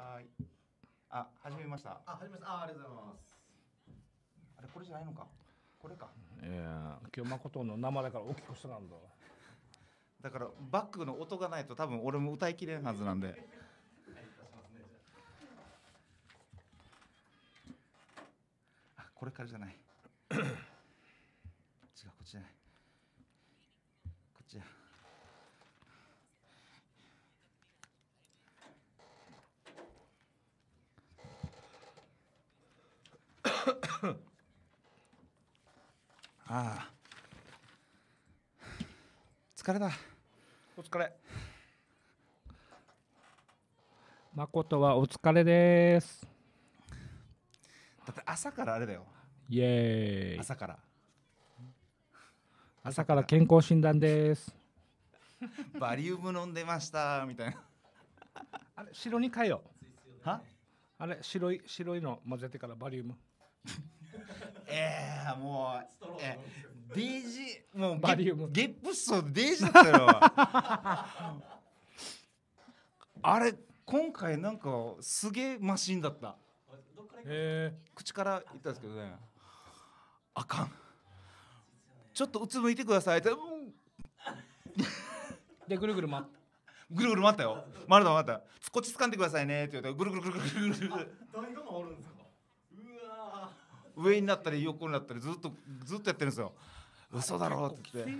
はい。あ、始めました。あ、始めました。あ、ありがとうございます。あれ、これじゃないのか。これか。いや、今日誠の生だから大きくしたなんだ。だからバックの音がないと多分俺も歌いきれんはずなんで。あ、これからじゃない。違う、こっちじゃない。こっちや。ああ疲れだお疲れ誠はお疲れですだって朝からあれだよイエーイ朝から 朝から健康診断です バリウム飲んでましたみたいなあれ白に変えようはあれ白い白いの混ぜてからバリウムえ えー、もう、えー、デージ、もうバリウム。ゲップスとデージだったよ。あれ、今回なんかすげえマシンだった。ええー、口から言ったんですけどね。あかん。ちょっとうつむいてくださいって。うん、で、ぐるぐる回った。ぐるぐる回ったよ。まだまだ。こっち掴んでくださいねって言うて、ぐるぐるぐるぐるぐるぐる。誰がるんです上になったり横になったりずっとずっとやってるんですよ嘘だろって言って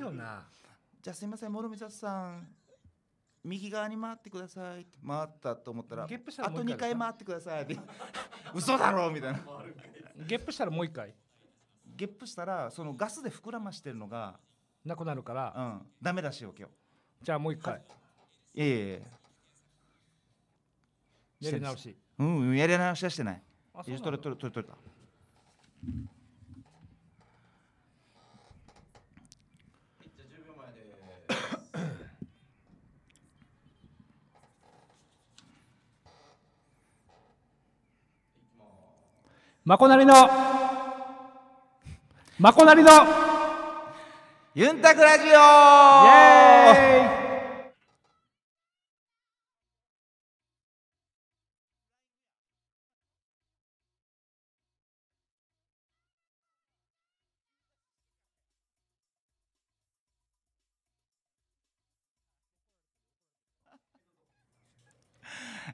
じゃあすいません諸見里さん右側に回ってください回ったと思ったらあと2回回ってください 嘘だろみたいなゲップしたらもう1回ゲップしたらそのガスで膨らましてるのがなくなるから、うん、ダメだしよ今日じゃあもう1回、えい、やいややり直しうんやり直しはしてない取れ取れ取れ取れた まこなりのまこなりのユンタクラジオイエーイ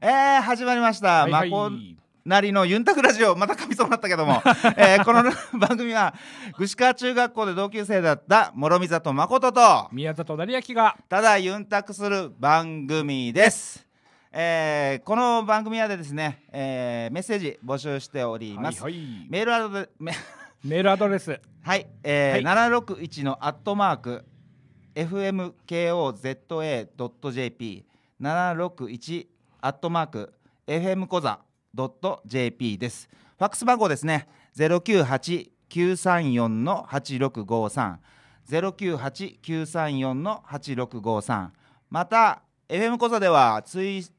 えー、始まりました。はいはいまこなりのユンタクラジオまた噛みそうになったけども、えー、この 番組は串川中学校で同級生だった諸見里誠と宮里成明がただユンタクする番組です。えー、この番組はでですね、えー、メッセージ募集しております。はいはい、メールアドレ メールアドレスはい、えーはい、761のアットマーク fmkoza.jp761 アットマーク FM コザ .jp です。ファックス番号ですねゼロ九八九三四の八六五三ゼロ九八九三四の八六五三。また FM コザではツイキ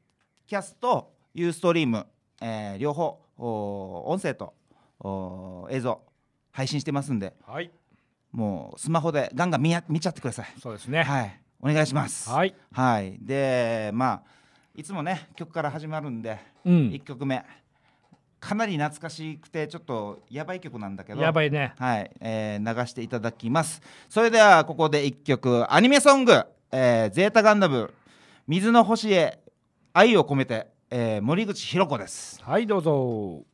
ャスとユーストリーム、えー、両方お音声とお映像配信してますんで、はい、もうスマホでガンガン見や見ちゃってくださいそうですねはいお願いしますはい、はい、でまあいつもね曲から始まるんで、うん、1曲目かなり懐かしくてちょっとやばい曲なんだけどやばいねはい、えー、流していただきますそれではここで1曲アニメソング「えー、ゼータガンダム水の星へ愛を込めて」えー、森口博子ですはいどうぞ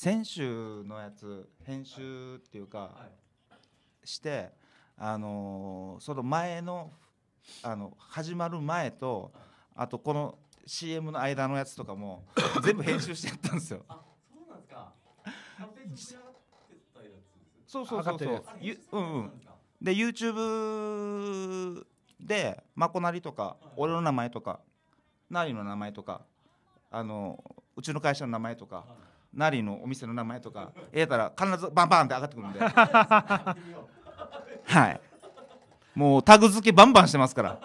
先週のやつ編集っていうか、してあのその前のあの始まる前とあとこの CM の間のやつとかも 全部編集してやったんですよ。そうなんですかそうそうそうそうんうんで YouTube でまこなりとか、はい、俺の名前とかなりの名前とかあのうちの会社の名前とか、はいナリのお店の名前とかええたら必ずバンバンって上がってくるんで はいもうタグ付けバンバンしてますから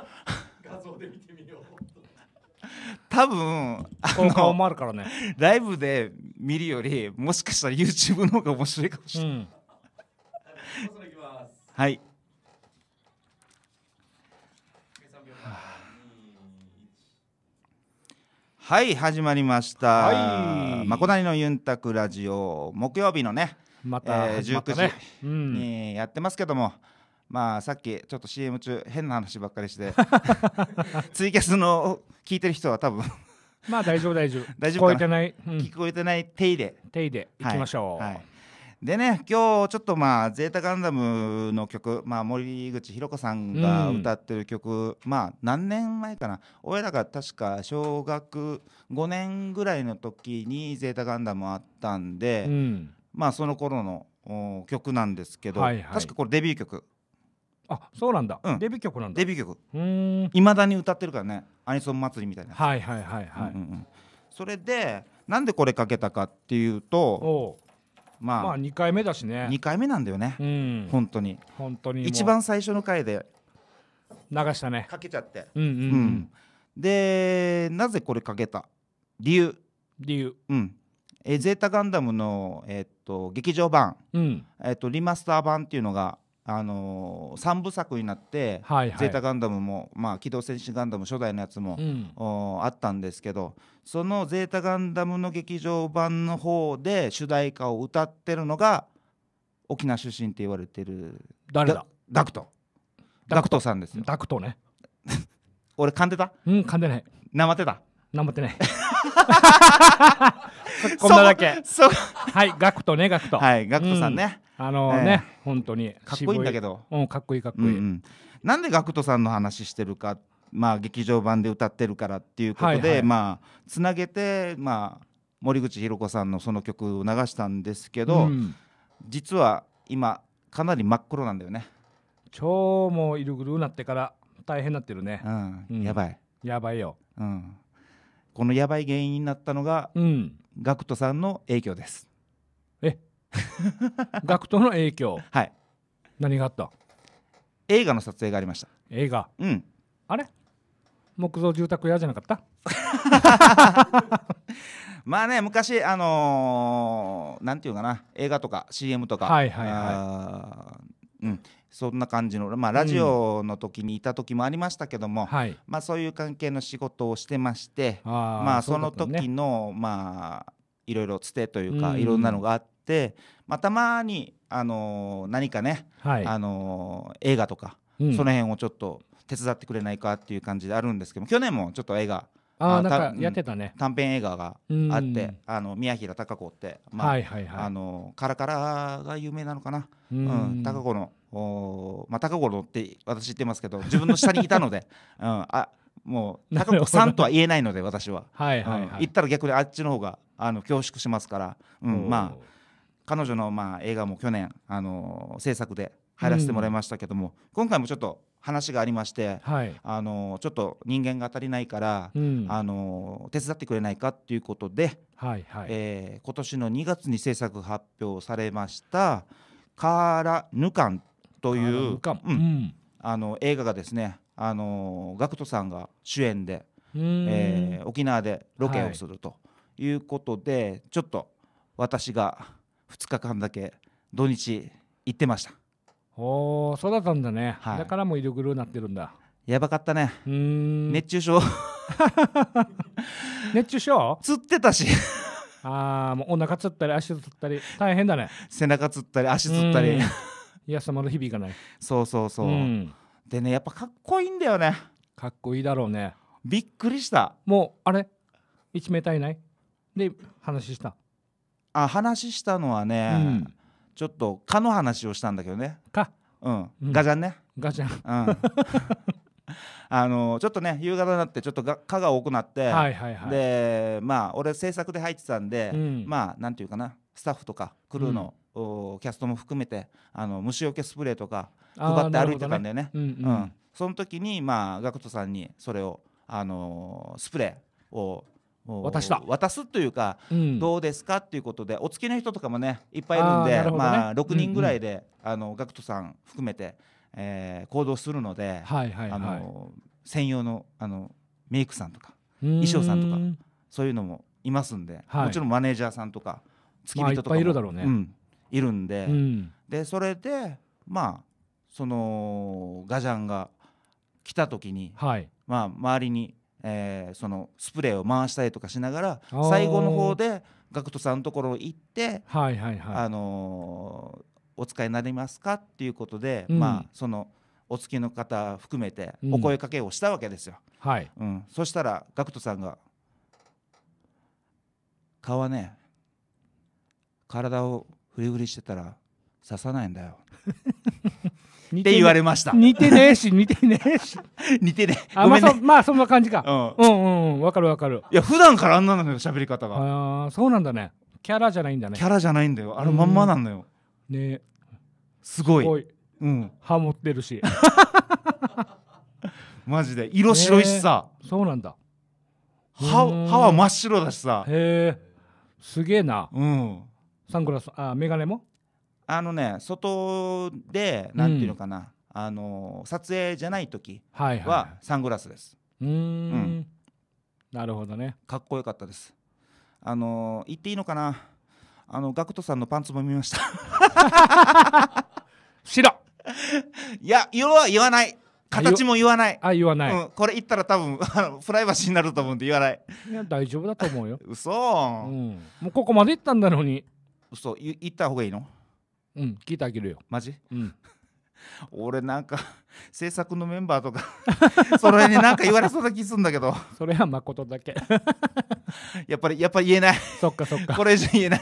画像で見てみよう多分あもあるからねライブで見るよりもしかしたら YouTube の方が面白いかもしれない、うん、はいはい始まりました「はいまこなりのユンタクラジオ」木曜日のねまたえー、19時にやってますけども、まあさっきちょっと CM 中変な話ばっかりして ツイキャスの聞いてる人は多分まあ大丈夫大丈夫大丈夫聞こえてない、うん聞こえてない手入れ手入れいきましょう、はいはいでね今日ちょっとまあ「ゼータガンダム」の曲、まあ、森口博子さんが歌ってる曲、うん、まあ何年前かな俺らが確か小学5年ぐらいの時に「ゼータガンダム」あったんで、うん、まあその頃の曲なんですけど、はいはい、確かこれデビュー曲。あそうなんだ、うん、デビュー曲なんだデビュー曲いまだに歌ってるからねアニソン祭りみたいなはいはいはいはい、うんうんそれでなんでこれかけたかっていうとまあ、まあ2回目だしね2回目なんだよね、うん、本当に本当に一番最初の回で流したねかけちゃってうん、うん、うん、でなぜこれかけた理由理由うんえゼータガンダムの、えー、っと劇場版、うんえー、っとリマスター版っていうのがあのー、3部作になって「はいはい、ゼータ・ガンダムも」まあ、機動戦士ガンダム」初代のやつも、うん、あったんですけどその「ゼータ・ガンダム」の劇場版の方で主題歌を歌ってるのが沖縄出身って言われてる誰だダクトダクトさんですよダクトね 俺噛んでたうん噛んでないなまってたなまってない こんなだけそはいガクトねガクトはいガクトさんね、うんあのね、本当にかっこいいんだけど、うん、かっこいいかっこいい、うんうん、なんで GACKT さんの話してるかまあ劇場版で歌ってるからっていうことで、はいはい、まあつなげてまあ森口博子さんのその曲を流したんですけど、うん、実は今かなり真っ黒なんだよね超もういるぐるなってから大変なってるね、うん、うん、やばいやばいよ、うん、このやばい原因になったのが、うん、ガクトさんの影響です学徒の影響はい何があった映画の撮影がありました映画うんあれ木造住宅屋じゃなかった まあね昔あのーなんていうかな映画とか CM とかはいはいはいうんそんな感じのまあラジオの時にいた時もありましたけども、はいまあそういう関係の仕事をしてましてあーまあそうだの時ねの、まあいろいろつてというか、うんいろんなのがあっ、まあ、たまに、あのー、何かね、はい、あのー、映画とか、うん、その辺をちょっと手伝ってくれないかっていう感じであるんですけど去年もちょっと映画あなんかやってたね、うん、短編映画があってあの宮平貴子って、まあ、はいはい、あのカラカラが有名なのかな、うん、貴子のお、まあ、貴子のって私言ってますけど自分の下にいたので、うん、あもう貴子さんとは言えないので私ははいはい、うん、言ったら逆にあっちの方があの恐縮しますから、うん、まあ彼女のまあ映画も去年、あの制作で入らせてもらいましたけども、うん、今回もちょっと話がありまして、はい、あのちょっと人間が足りないから、うん、あの手伝ってくれないかっていうことで、はいはい、えー、今年の2月に制作発表されました「カーラ・ヌカン」という、うんうん、あの映画がですねあの GACKT さんが主演で、えー、沖縄でロケをするということで、はい、ちょっと私が。2日間だけ土日行ってましたおおそうだったんだね、はいだからもうイルグルになってるんだやばかったねうん熱中症 熱中症釣ってたし ああもうお腹つったり足つったり大変だね背中釣ったり足釣ったりん休まの日々がないそうそうそう、んでねやっぱかっこいいんだよねかっこいいだろうねびっくりしたもうあれ1メーターないで話したあ話したのはね、うん、ちょっと蚊の話をしたんだけどね蚊うん、ガジャンねガジャン、うん、あのちょっとね夕方になってちょっとが蚊が多くなって、はいはいはい、でまあ俺制作で入ってたんで、うん、まあなんていうかなスタッフとかクルーの、うん、キャストも含めてあの虫除けスプレーとか配って歩いてたんだよね、ね、うん、うん、その時にまあ GACKT さんにそれを、あのー、スプレーを渡した渡すというか、うん、どうですかっていうことでお付きの人とかもねいっぱいいるんで、ね、まあ、6人ぐらいで、うんうん、あの GACKT さん含めて、えー、行動するので、はいはいはい、あの専用のあのメイクさんとか衣装さんとかそういうのもいますんで、はい、もちろんマネージャーさんとか付き人とかも、まあ、いいるうね、うん、いるんでうん、でそれでまあそのガジャンが来た時に、はい、まあ、周りにえー、そのスプレーを回したりとかしながら最後の方で GACKT さんのところ行って、はいはいはいあのー、お使いになりますかっていうことで、うん、まあそのお付きの方含めてお声かけをしたわけですよ。うん、はいうん、そしたら GACKT さんが「顔はね体をフリフリしてたら刺さないんだよ って言われました似てねえし似てねえし 似てねあまあ、ね、まあそんな感じか、うん、うんうんわ、かるわかるいや普段からあんなのよ喋り方があそうなんだねキャラじゃないんだねキャラじゃないんだよあのまんまなんだよねすごいうん、歯持ってるしマジで色白いしさ、そうなんだ歯歯は真っ白だしさへえすげえなうんサングラスあ眼鏡もあのね外でなんていうのかな、うん、あの撮影じゃない時はサングラスです。はいはいうん、なるほどねかっこよかったです。あの言っていいのかなあのガクトさんのパンツも見ました 白 いや色は言わない形も言わないあ言わない、うん、これ言ったら多分あの プライバシーになると思うんで言わないいや大丈夫だと思うよ嘘うん、もうここまで行ったんだのに嘘言った方がいいのうん聞いてあげるよマジ、うん、俺なんか制作のメンバーとか その辺に何か言われそうな気するんだけどそれは誠だけ やっぱりやっぱ言えないそっかそっかこれ以上言えない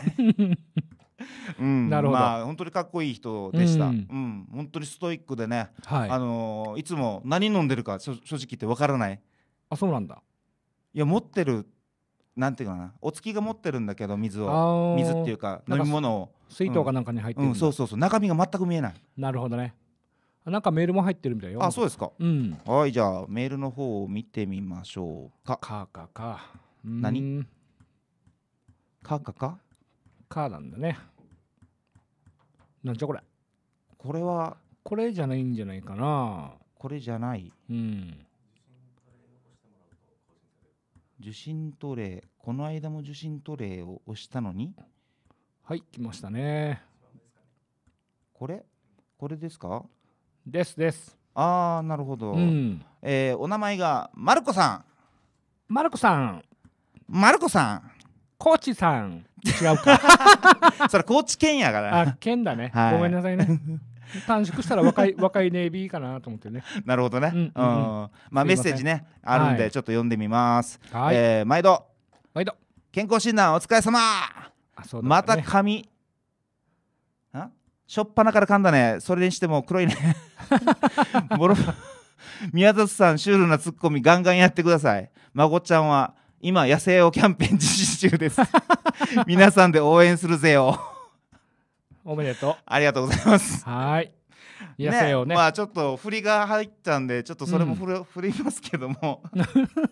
うん、なるほど、まあ、本当にかっこいい人でした、うん、うん、本当にストイックでね、はいあのいつも何飲んでるか正直言ってわからないあそうなんだいや持ってるなんていうかなお月が持ってるんだけど水を水っていうか飲み物を水筒かなんかに入ってる、うんうん、そうそうそう中身が全く見えないなるほどねなんかメールも入ってるみたいよあそうですか、うん、はいじゃあメールの方を見てみましょうかかかか何かかかかなんだねなんじゃこれこれはこれじゃないんじゃないかなこれじゃないうん受信トレイこの間も受信トレイを押したのにはい来ましたねこれこれですかですですああなるほど、うん、えー、お名前がマルコさんマルコさんマルコさんコーチさん違うか それ高知県やからあ県だね、はい、ごめんなさいね短縮したら若い 若いネイビーかなと思ってねなるほどね、うんうんうん、まあメッセージねあるんでちょっと読んでみます、はい、えー、毎度毎度健康診断お疲れ様あそう、ね、また髪あしょっぱなから噛んだねそれにしても黒いね 宮里さんシュールなツッコミガンガンやってください孫ちゃんは今野生をキャンペーン実施中です 皆さんで応援するぜよおめでとう。ありがとうございます。はい。痩せよね、ね、まあちょっと振りが入ったんでちょっとそれも振る、うん、振りますけども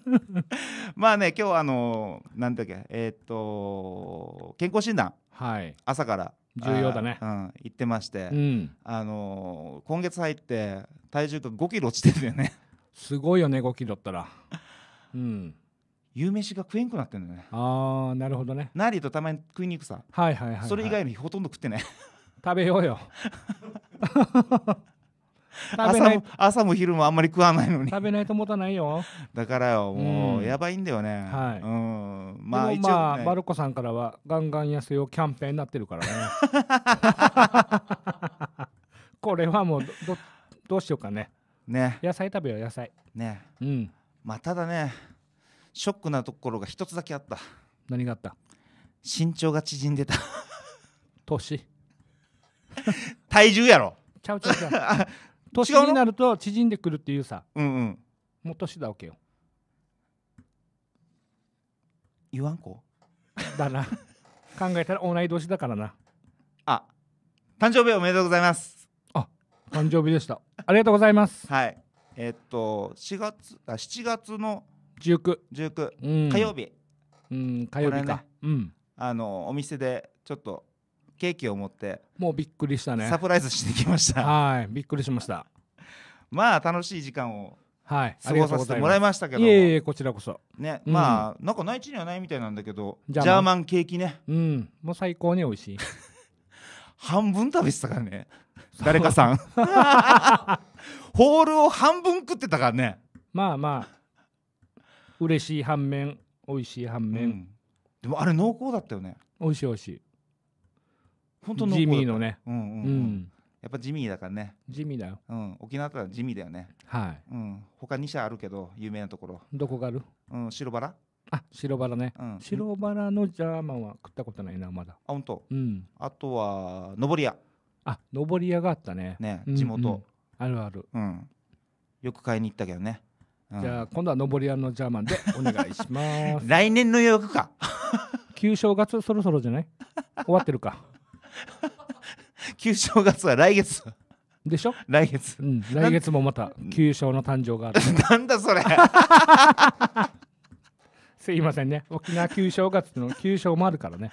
まあね今日あのなんだっけえっ、と健康診断、はい、朝から重要だね、うん、行ってまして、うん、あの今月入って体重が5キロ落ちてるよねすごいよね5キロったらうん夕飯が食えんくなってんだねああなるほどねナりリーとたまに食いに行くさはいはいはい、はい、それ以外にほとんど食ってない食べようよ 朝も朝も昼もあんまり食わないのに食べないと持たないよだからよもう、やばいんだよね、はい、うんまあ一応、ね、まあ、バルコさんからはガンガン痩せようキャンペーンになってるからね これはもうどどうしようかねね野菜食べよう野菜ねうんまあただねショックなところが一つだけあった何があった身長が縮んでた年体重やろちゃうちゃうちゃう年 になると縮んでくるっていうさうんうんもう年だわけよ言わんこだな考えたら同い年だからなあ誕生日おめでとうございますあ誕生日でしたありがとうございますはいえーっと4月あ7月の19十九、うん、火曜日、うん、火曜日か、ね、うん、あのお店でちょっとケーキを持ってもうびっくりしたねサプライズしてきましたはいびっくりしましたまあ楽しい時間をはい過ごさせてもらいましたけどいえいえこちらこそね、うん、まあなんか内地にはないみたいなんだけどジャーマンケーキねうんもう最高に美味しい 半分食べてたからね誰かさん ホールを半分食ってたからねまあまあ嬉しい反面美味しい反面、うん、でもあれ濃厚だったよね美味しい美味しい本当濃厚ジミーのねうんうん、うんうん、やっぱジミーだからねジミーだよ、うん、沖縄だったらジミーだよねはい、うん、他2社あるけど有名なところどこがある、うん、白バラあ白バラね、うん、白バラのジャーマンは食ったことないなまだあ本当。うんあとは登り屋あ登り屋があったねね地元、うんうん、あるあるうんよく買いに行ったけどねじゃあ今度は上り屋のジャーマンでお願いします 来年の予約か 旧正月そろそろじゃない終わってるか 旧正月は来月でしょ来月、うん、来月もまた旧正の誕生がある、なんだそれすいませんね沖縄旧正月の旧正もあるからね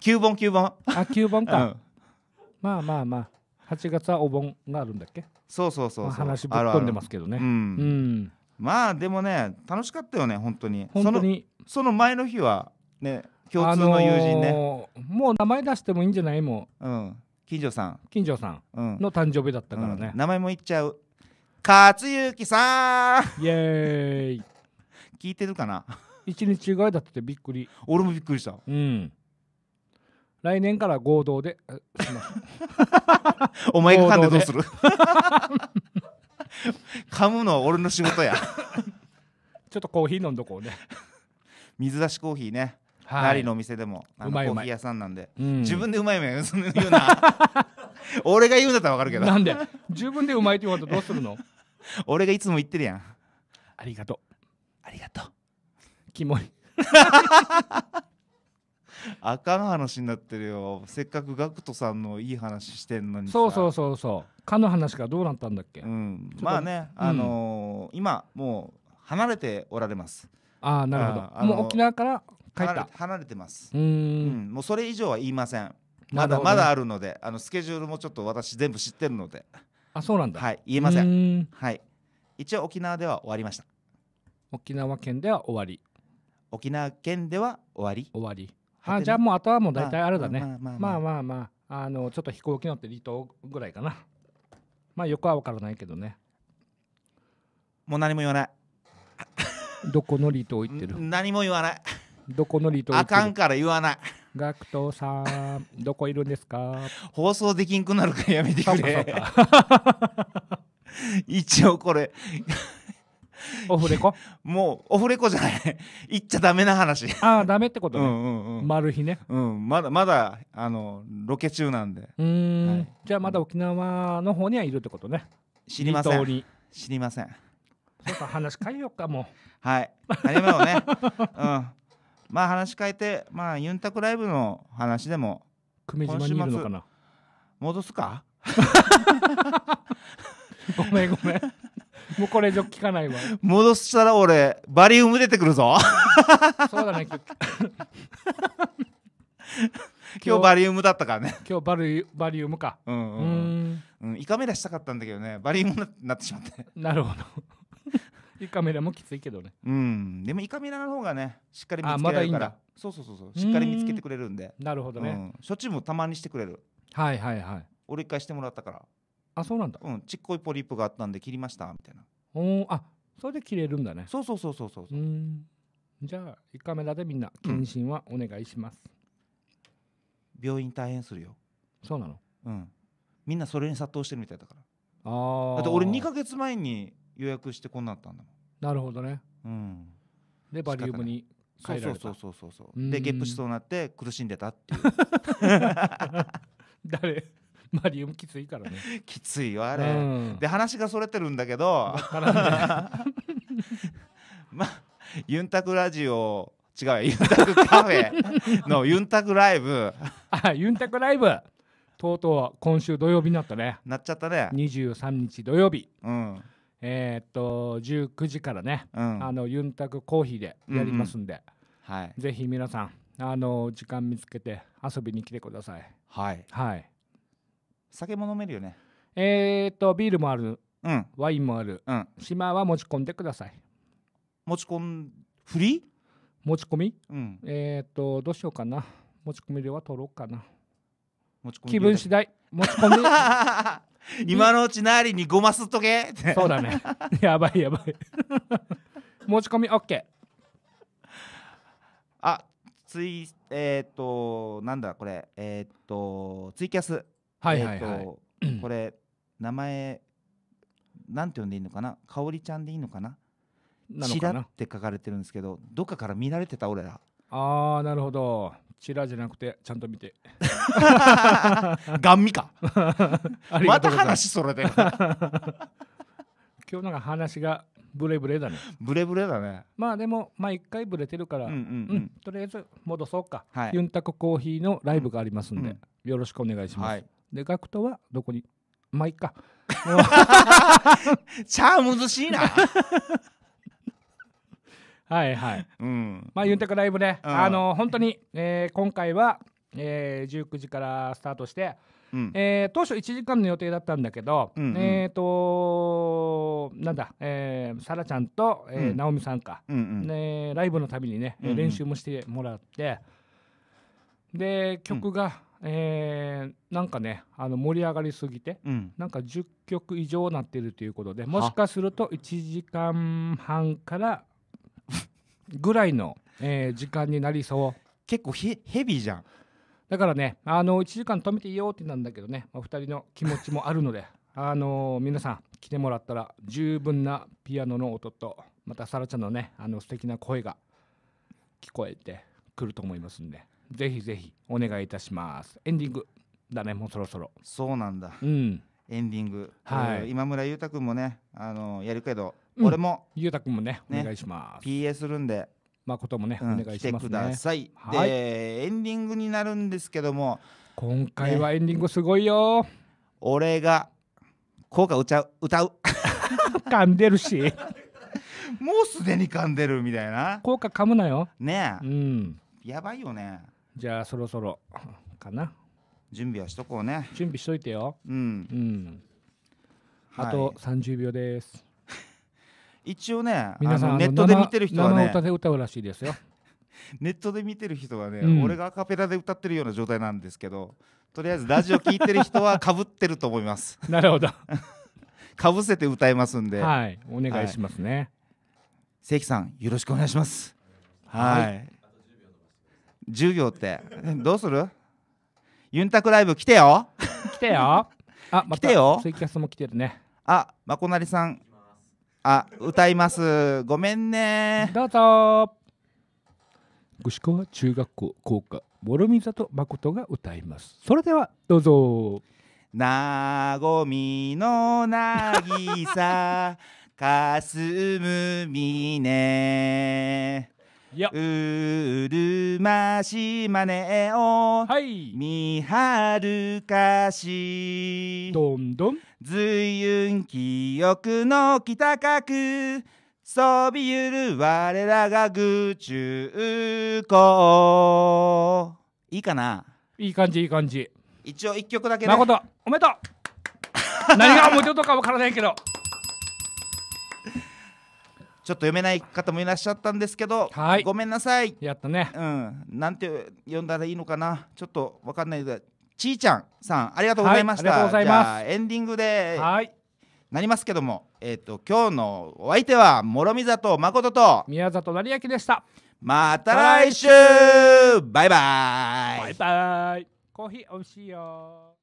旧本旧本あ旧本か、うん、まあまあまあ8月はお盆があるんだっけそうそうそうそう、まあ、話ぶっ飛んでますけどねうん、うんまあでもね楽しかったよね本当に本当にその前の日はね共通の友人ね、あのー、もう名前出してもいいんじゃないもう、うん、近所さん近所さんの誕生日だったからね、うんうん、名前も言っちゃう勝之さんイエーイ 聞いてるかな一日違いだってびっくり俺もびっくりしたうん来年から合同で お前が噛んでどうする噛むのは俺の仕事やちょっとコーヒー飲んどこうね水出しコーヒーねはい、なりのお店でもあのコーヒー屋さんなんで、うん、自分でうまいな言うな 俺が言うんだったら分かるけどなんで自分でうまいって言われたらどうするの 俺がいつも言ってるやんありがとうありがとうキモいあかん話になってるよせっかく GACKT さんのいい話してんのにそうそうそうそうかの話がどうなったんだっけ、うん、まあね、あのー今もう離れておられますああなるほど、あのー、もう沖縄から帰った離れてますうん、もうそれ以上は言いませんまだ、ね、まだあるのであのスケジュールもちょっと私全部知ってるのであそうなんだはい言えませんはい一応沖縄では終わりました沖縄県では終わり沖縄県では終わり終わりあじゃあもうあとはもう大体あれだねまあまあまあ、まあ、あのちょっと飛行機乗って離島ぐらいかなまあよくは分からないけどねもう何も言わないどこの離島行ってる 何も言わないどこの離島あかんから言わないガクトさんどこいるんですか放送できんくなるからやめてくれ 一応これ オフレコもうオフレコじゃない 行っちゃダメな話ああダメってことね、うんうんうん、丸日ね、うん、まだまだあのロケ中なんでうん、はい、じゃあまだ沖縄の方にはいるってことね知りません知りませんそうか話変えようかもうはい何もね、うん、まあ話変えてまあユンタクライブの話でも久米島にいるのかな戻すかごめんごめんもうこれ以上聞かないわ戻したら俺バリウム出てくるぞそうだね今日バリウムだったからね今日バリバリウムかうんうん、うん、胃カメラしたかったんだけどねバリウムになってしまってなるほど胃カメラもきついけどねうんでも胃カメラの方がねしっかり見つけられるから、ま、そうそうそうそうしっかり見つけてくれるんでなるほどね、うん、処置もたまにしてくれるはいはいはい俺一回してもらったからあそうなんだうんちっこいポリープがあったんで切りましたみたいなおあそれで切れるんだねそうそうそうそうそううんじゃあ1カメラでみんな検診はお願いします、うん、病院大変するよそうなのうんみんなそれに殺到してるみたいだからああだって俺2か月前に予約してこんなったんだもんなるほどねうんでバリウムにそうそうそうそうそうでゲップしそうになって苦しんでたっていう 誰マリウムきついからね きついよあれ、うん、で話がそれてるんだけど まあユンタクラジオ違うユンタクカフェのユンタクライブあユンタクライブとうとう今週土曜日になったねなっちゃったね23日土曜日、うん、えっと19時からね、うん、あのユンタクコーヒーでやりますんで、うんうん、はい、ぜひ皆さんあの時間見つけて遊びに来てくださいはい、はい酒も飲めるよねえっとビールもある、うん、ワインもある、うん、島は持ち込んでください持ち込んフリー持ち込み、うん、えっとどうしようかな持ち込み料は取ろうかな気分次第持ち込み 今のうちなりにごますっとけ そうだねやばいやばい持ち込み OK あついえー、っとなんだこれえー、っとツイキャスはいはいはい、えーと これ名前なんて呼んでいいのかなかおりちゃんでいいのかななのチかラなって書かれてるんですけどどっかから見られてた俺らああ、なるほどチラじゃなくてちゃんと見て ガンミか ありまがとたうございます話それで 今日なんか話がブレブレだねブレブレだねまあでもまあ一回ブレてるから、うんううんんとりあえず戻そうか、はいユンタクコーヒーのライブがありますんで、うんよろしくお願いします、はいでガクトはどこにまあいっか ちゃあ難しいな はいはい、うん、まあユンテクライブね、うん、あの本当に、えー、今回は、えー、19時からスタートして、うん、えー、当初1時間の予定だったんだけど、うんうん、えっ、ー、となんだ、えー、サラちゃんと、えーうん、直美さんか、うんうん、ね、ライブのたびにね、うん練習もしてもらってで曲が、えー、なんかねあの盛り上がりすぎて、うん、なんか10曲以上なってるということでもしかすると1時間半から ぐらいの、えー、時間になりそう結構ヘビーじゃんだからねあの1時間止めていいよってなんだけどね、まあ、2人の気持ちもあるので あのー、皆さん来てもらったら十分なピアノの音とまたさらちゃんのねあの素敵な声が聞こえてくると思いますんで。ぜひぜひお願いいたしますエンディングだねもうそろそろそうなんだうんエンディング、はい、今村裕太君もねあのやるけど、俺も裕太君もねお願いします PA するんで誠もね、お願いします、ね、ください、はい、でエンディングになるんですけども今回はエンディングすごいよ、俺が効果歌う歌う 噛んでるしもうすでに噛んでるみたいな効果噛むなよねえ、うん、やばいよねじゃあそろそろかな準備はしとこうね準備しといてようんうんあと三十秒です、一応ね皆さんネットで見てる人はね歌で歌うらしいですよ ネットで見てる人はね、俺がアカペラで歌ってるような状態なんですけどとりあえずラジオ聞いてる人はか ぶってると思いますなるほどかぶせて歌いますんではいお願いしますね、関さんよろしくお願いしますはい授業って どうするユンタクライブ来てよ 来てよあ、ま、来てよツイキャスも来てるねあ、まこなりさんあ、歌いますごめんねどうぞ牛川中学校校歌諸見里誠が歌いますそれではどうぞなごみのなぎさかすむみねうるま島根を見はるかしどんどん随雲記憶の北角そびゆる我らが愚中高いいかないい感じいい感じ一応一曲だけねおめでとう 何がおめでとうかわからないけどちょっと読めない方もいらっしゃったんですけど、はい、ごめんなさいやったねうんなんて読んだらいいのかなちょっとわかんないでちいちゃんさんありがとうございました、はい、ありがとうございますエンディングではいなりますけども、えーと、今日のお相手は諸見里誠と宮里成明でしたまた来週バイバイバイバイコーヒー美味しいよ